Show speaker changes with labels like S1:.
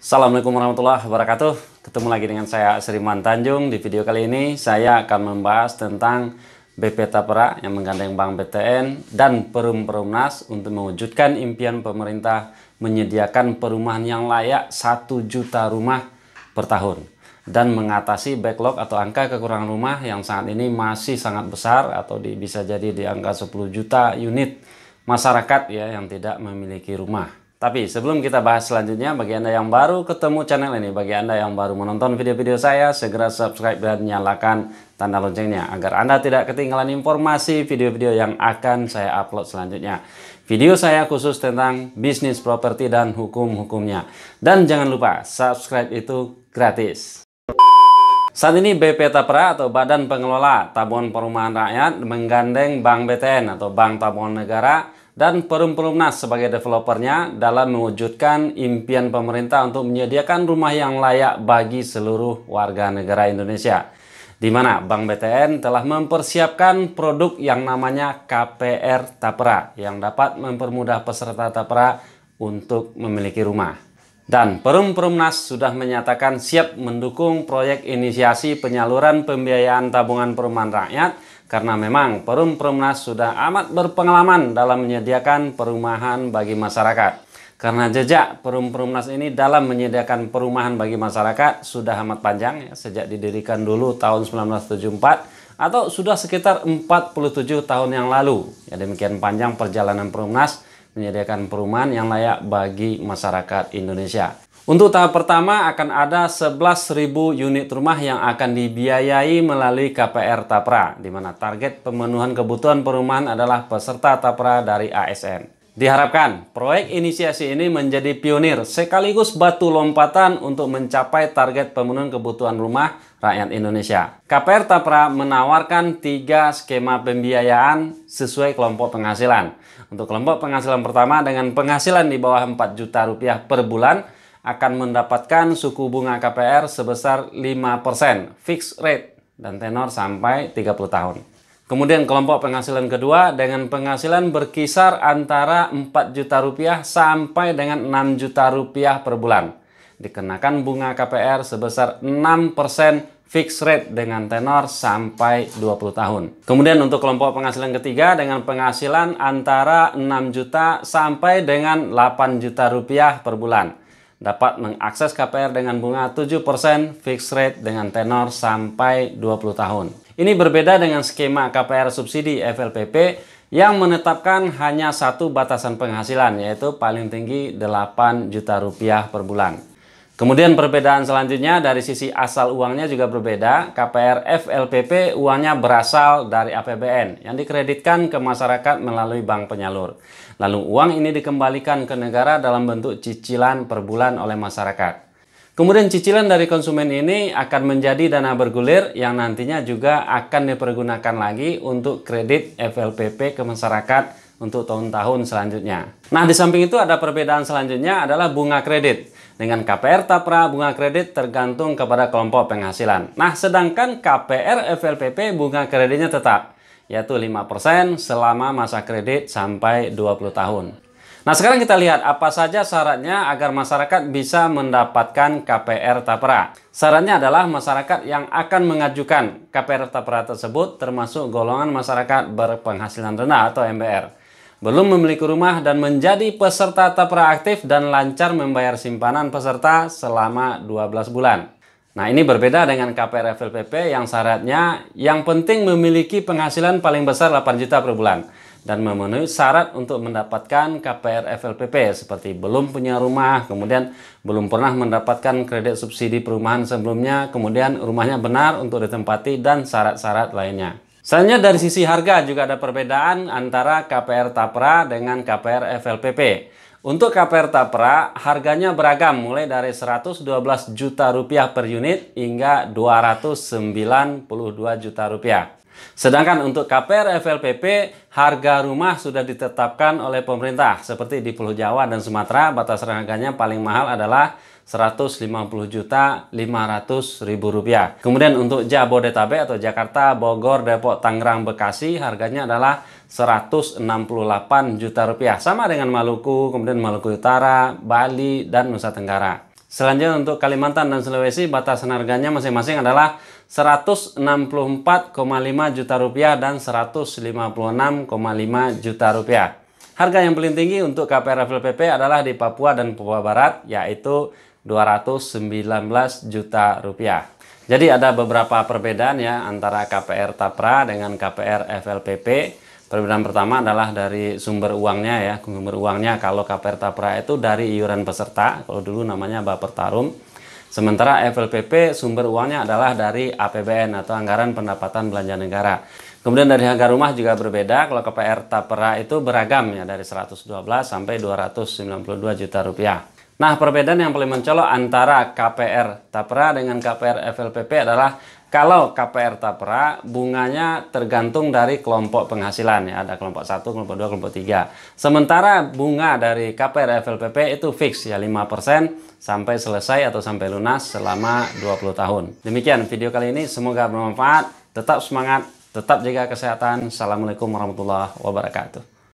S1: Assalamualaikum warahmatullahi wabarakatuh. Ketemu lagi dengan saya Seriman Tanjung. Di video kali ini saya akan membahas tentang BP Tapera yang menggandeng Bank BTN dan Perum-Perumnas untuk mewujudkan impian pemerintah menyediakan perumahan yang layak 1 juta rumah per tahun dan mengatasi backlog atau angka kekurangan rumah yang saat ini masih sangat besar atau bisa jadi di angka 10 juta unit masyarakat ya yang tidak memiliki rumah. Tapi sebelum kita bahas selanjutnya, bagi Anda yang baru ketemu channel ini, bagi Anda yang baru menonton video-video saya, segera subscribe dan nyalakan tanda loncengnya agar Anda tidak ketinggalan informasi video-video yang akan saya upload selanjutnya. Video saya khusus tentang bisnis properti dan hukum-hukumnya. Dan jangan lupa, subscribe itu gratis. Saat ini BP Tapera atau Badan Pengelola Tabungan Perumahan Rakyat menggandeng Bank BTN atau Bank Tabungan Negara dan Perum-Perumnas sebagai developernya dalam mewujudkan impian pemerintah untuk menyediakan rumah yang layak bagi seluruh warga negara Indonesia. Di mana Bank BTN telah mempersiapkan produk yang namanya KPR Tapera yang dapat mempermudah peserta Tapera untuk memiliki rumah. Dan Perum Perumnas sudah menyatakan siap mendukung proyek inisiasi penyaluran pembiayaan tabungan perumahan rakyat karena memang Perum Perumnas sudah amat berpengalaman dalam menyediakan perumahan bagi masyarakat. Karena jejak Perum Perumnas ini dalam menyediakan perumahan bagi masyarakat sudah amat panjang ya, sejak didirikan dulu tahun 1974 atau sudah sekitar 47 tahun yang lalu. Ya demikian panjang perjalanan Perumnas menyediakan perumahan yang layak bagi masyarakat Indonesia. Untuk tahap pertama akan ada 11.000 unit rumah yang akan dibiayai melalui KPR Tapra, di mana target pemenuhan kebutuhan perumahan adalah peserta Tapra dari ASN. Diharapkan proyek inisiasi ini menjadi pionir sekaligus batu lompatan untuk mencapai target pemenuhan kebutuhan rumah rakyat Indonesia. KPR Tapra menawarkan tiga skema pembiayaan sesuai kelompok penghasilan. Untuk kelompok penghasilan pertama dengan penghasilan di bawah 4 juta rupiah per bulan akan mendapatkan suku bunga KPR sebesar 5% fixed rate dan tenor sampai 30 tahun. Kemudian kelompok penghasilan kedua dengan penghasilan berkisar antara 4 juta rupiah sampai dengan 6 juta rupiah per bulan. Dikenakan bunga KPR sebesar 6% fixed rate dengan tenor sampai 20 tahun. Kemudian untuk kelompok penghasilan ketiga dengan penghasilan antara 6 juta sampai dengan 8 juta rupiah per bulan. Dapat mengakses KPR dengan bunga 7% fixed rate dengan tenor sampai 20 tahun. Ini berbeda dengan skema KPR subsidi FLPP yang menetapkan hanya satu batasan penghasilan yaitu paling tinggi 8 juta rupiah per bulan. Kemudian perbedaan selanjutnya dari sisi asal uangnya juga berbeda. KPR FLPP uangnya berasal dari APBN yang dikreditkan ke masyarakat melalui bank penyalur. Lalu uang ini dikembalikan ke negara dalam bentuk cicilan per bulan oleh masyarakat. Kemudian cicilan dari konsumen ini akan menjadi dana bergulir yang nantinya juga akan dipergunakan lagi untuk kredit FLPP ke masyarakat untuk tahun-tahun selanjutnya. Nah, di samping itu ada perbedaan selanjutnya adalah bunga kredit. Dengan KPR tapra bunga kredit tergantung kepada kelompok penghasilan. Nah, sedangkan KPR FLPP bunga kreditnya tetap yaitu 5% selama masa kredit sampai 20 tahun. Nah, sekarang kita lihat apa saja syaratnya agar masyarakat bisa mendapatkan KPR Tapera. Syaratnya adalah masyarakat yang akan mengajukan KPR Tapera tersebut termasuk golongan masyarakat berpenghasilan rendah atau MBR. Belum memiliki rumah dan menjadi peserta Tapera aktif dan lancar membayar simpanan peserta selama 12 bulan. Nah, ini berbeda dengan KPR FLPP yang syaratnya yang penting memiliki penghasilan paling besar 8 juta per bulan dan memenuhi syarat untuk mendapatkan KPR FLPP seperti belum punya rumah, kemudian belum pernah mendapatkan kredit subsidi perumahan sebelumnya, kemudian rumahnya benar untuk ditempati dan syarat-syarat lainnya. Selanjutnya dari sisi harga juga ada perbedaan antara KPR Tapra dengan KPR FLPP. Untuk KPR Tapra, harganya beragam mulai dari 112 juta rupiah per unit hingga 292 juta rupiah. Sedangkan untuk KPR FLPP, harga rumah sudah ditetapkan oleh pemerintah. Seperti di Pulau Jawa dan Sumatera, batas harganya paling mahal adalah Rp150.500.000. rupiah. Kemudian untuk Jabodetabek atau Jakarta, Bogor, Depok, Tangerang, Bekasi harganya adalah 168 juta rupiah. Sama dengan Maluku, kemudian Maluku Utara, Bali, dan Nusa Tenggara. Selanjutnya untuk Kalimantan dan Sulawesi batas harganya masing-masing adalah 164,5 juta rupiah dan 156,5 juta rupiah. Harga yang paling tinggi untuk KPR FLPP adalah di Papua dan Papua Barat yaitu 219 juta rupiah. Jadi ada beberapa perbedaan ya antara KPR Tapra dengan KPR FLPP. Perbedaan pertama adalah dari sumber uangnya ya. Sumber uangnya kalau KPR Tapra itu dari iuran peserta, kalau dulu namanya Bapertarum. Sementara FLPP sumber uangnya adalah dari APBN atau Anggaran Pendapatan Belanja Negara. Kemudian dari harga rumah juga berbeda, kalau KPR Tapera itu beragam ya dari 112 sampai 292 juta rupiah. Nah, perbedaan yang paling mencolok antara KPR Tapera dengan KPR FLPP adalah kalau KPR Tapera bunganya tergantung dari kelompok penghasilan ya, ada kelompok 1, kelompok 2, kelompok 3. Sementara bunga dari KPR FLPP itu fix ya 5% sampai selesai atau sampai lunas selama 20 tahun. Demikian video kali ini, semoga bermanfaat. Tetap semangat, tetap jaga kesehatan. Assalamualaikum warahmatullahi wabarakatuh.